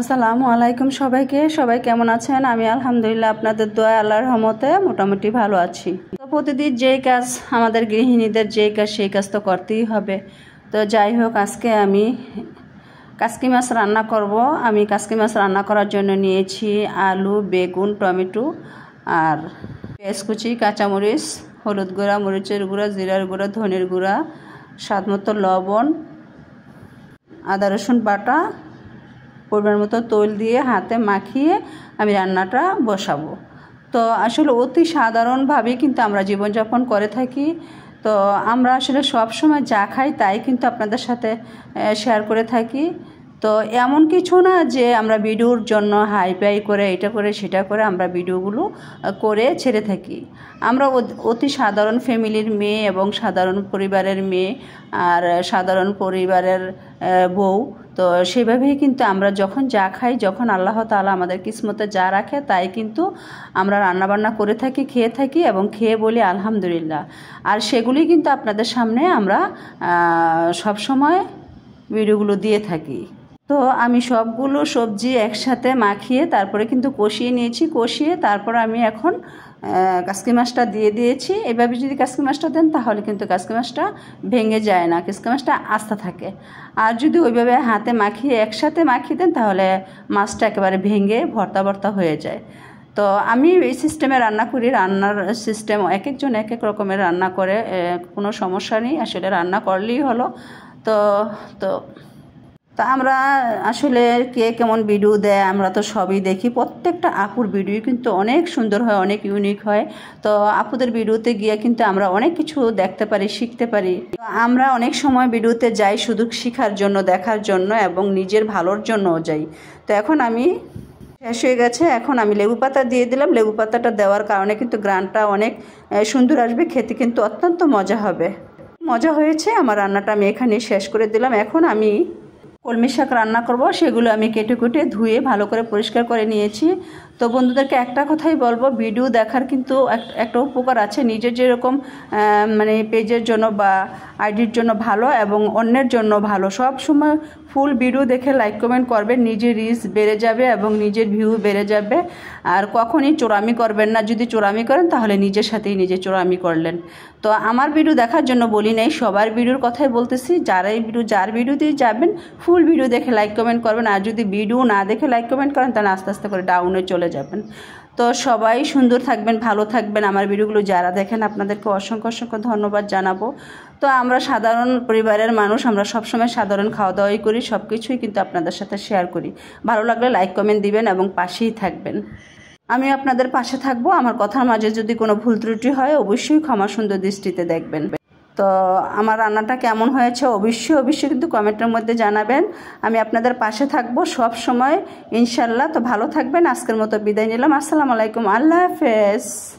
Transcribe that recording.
আসসালামু আলাইকুম সবাইকে সবাই কেমন আছেন আমি আলহামদুলিল্লাহ আপনাদের দোয়া আল্লাহর রহমতে মোটামুটি ভালো আছি তো প্রতিদিন যেই কাজ আমাদের গৃহিণীদের যেই কাজ সেই কাজ তো করতেই হবে তো যাই হোক আজকে আমি কাসকি মাছ রান্না করব আমি কাসকি মাছ রান্না করার জন্য নিয়েছি আলু বেগুন টমেটো আর পেঁয়াজ কুচি কাঁচামরিচ হলুদ গুঁড়া মরিচের গুঁড়া জিরার গুঁড়া ধনের গুঁড়া স্বাদ লবণ আদা রসুন বাটা পরিমাণ মতো তৈল দিয়ে হাতে মাখিয়ে আমি রান্নাটা বসাবো তো আসলে অতি সাধারণভাবে কিন্তু আমরা জীবনযাপন করে থাকি তো আমরা আসলে সব সময় যা খাই তাই কিন্তু আপনাদের সাথে শেয়ার করে থাকি তো এমন কিছু না যে আমরা ভিডিওর জন্য হাই পাই করে এটা করে সেটা করে আমরা ভিডিওগুলো করে ছেড়ে থাকি আমরা অতি সাধারণ ফ্যামিলির মেয়ে এবং সাধারণ পরিবারের মেয়ে আর সাধারণ পরিবারের বউ তো সেভাবেই কিন্তু আমরা যখন যা খাই যখন আল্লাহ তালা আমাদের কিসমতে যা রাখে তাই কিন্তু আমরা রান্নাবান্না করে থাকি খেয়ে থাকি এবং খেয়ে বলি আলহামদুলিল্লাহ আর সেগুলি কিন্তু আপনাদের সামনে আমরা সবসময় ভিডিওগুলো দিয়ে থাকি তো আমি সবগুলো সবজি একসাথে মাখিয়ে তারপরে কিন্তু কষিয়ে নিয়েছি কষিয়ে তারপর আমি এখন কাসকি মাছটা দিয়ে দিয়েছি এভাবে যদি কাসকি মাছটা দেন তাহলে কিন্তু কাসকি মাছটা ভেঙে যায় না কাসকি মাছটা আস্থা থাকে আর যদি ওইভাবে হাতে মাখিয়ে একসাথে মাখিয়ে দেন তাহলে মাছটা একেবারে ভেঙে ভর্তা ভর্তা হয়ে যায় তো আমি এই সিস্টেমে রান্না করি রান্নার সিস্টেম এক একজন এক এক রকমের রান্না করে কোনো সমস্যা নেই আসলে রান্না করলেই হলো তো তো তা আমরা আসলে কে কেমন ভিডিও দেয় আমরা তো সবই দেখি প্রত্যেকটা আপুর ভিডিও কিন্তু অনেক সুন্দর হয় অনেক ইউনিক হয় তো আপুদের ভিডিওতে গিয়ে কিন্তু আমরা অনেক কিছু দেখতে পারি শিখতে পারি আমরা অনেক সময় ভিডিওতে যাই শুধু শেখার জন্য দেখার জন্য এবং নিজের ভালোর জন্যও যাই তো এখন আমি শেষ হয়ে গেছে এখন আমি লেবু পাতা দিয়ে দিলাম লেবু পাতাটা দেওয়ার কারণে কিন্তু গ্রানটা অনেক সুন্দর আসবে খেতে কিন্তু অত্যন্ত মজা হবে মজা হয়েছে আমার রান্নাটা আমি এখানে শেষ করে দিলাম এখন আমি কলমি শাক রান্না করব সেগুলো আমি কেটে কেটে ধুয়ে ভালো করে পরিষ্কার করে নিয়েছি তো বন্ধুদেরকে একটা কথাই বলবো ভিডিও দেখার কিন্তু একটা উপকার আছে নিজের যেরকম মানে পেজের জন্য বা আইডির জন্য ভালো এবং অন্যের জন্য ভালো সব সময় ফুল ভিডিও দেখে লাইক কমেন্ট করবেন নিজের রিস বেড়ে যাবে এবং নিজের ভিউ বেড়ে যাবে আর কখনই চোরামি করবেন না যদি চোরামি করেন তাহলে নিজের সাথেই নিজে চোরামি করলেন তো আমার ভিডিও দেখার জন্য বলি নাই সবার ভিডিওর কথাই বলতেছি যারাই ভিডিও যার ভিডিওতেই যাবেন ফুল ভিডিও দেখে লাইক কমেন্ট করবেন আর যদি ভিডিও না দেখে লাইক কমেন্ট করেন তাহলে আস্তে আস্তে করে ডাউনে চলে চলে যাবেন তো সবাই সুন্দর থাকবেন ভালো থাকবেন আমার ভিডিওগুলো যারা দেখেন আপনাদেরকে অসংখ্য অসংখ্য ধন্যবাদ জানাবো তো আমরা সাধারণ পরিবারের মানুষ আমরা সবসময় সাধারণ খাওয়া দাওয়াই করি সব কিছুই কিন্তু আপনাদের সাথে শেয়ার করি ভালো লাগলে লাইক কমেন্ট দিবেন এবং পাশেই থাকবেন আমি আপনাদের পাশে থাকবো আমার কথার মাঝে যদি কোনো ভুল ত্রুটি হয় অবশ্যই ক্ষমা সুন্দর দৃষ্টিতে দেখবেন তো আমার রান্নাটা কেমন হয়েছে অবশ্যই অবশ্যই কিন্তু কমেন্টের মধ্যে জানাবেন আমি আপনাদের পাশে থাকবো সব সময় ইনশাল্লাহ তো ভালো থাকবেন আজকের মতো বিদায় নিলাম আসসালামু আলাইকুম আল্লাহ হাফেজ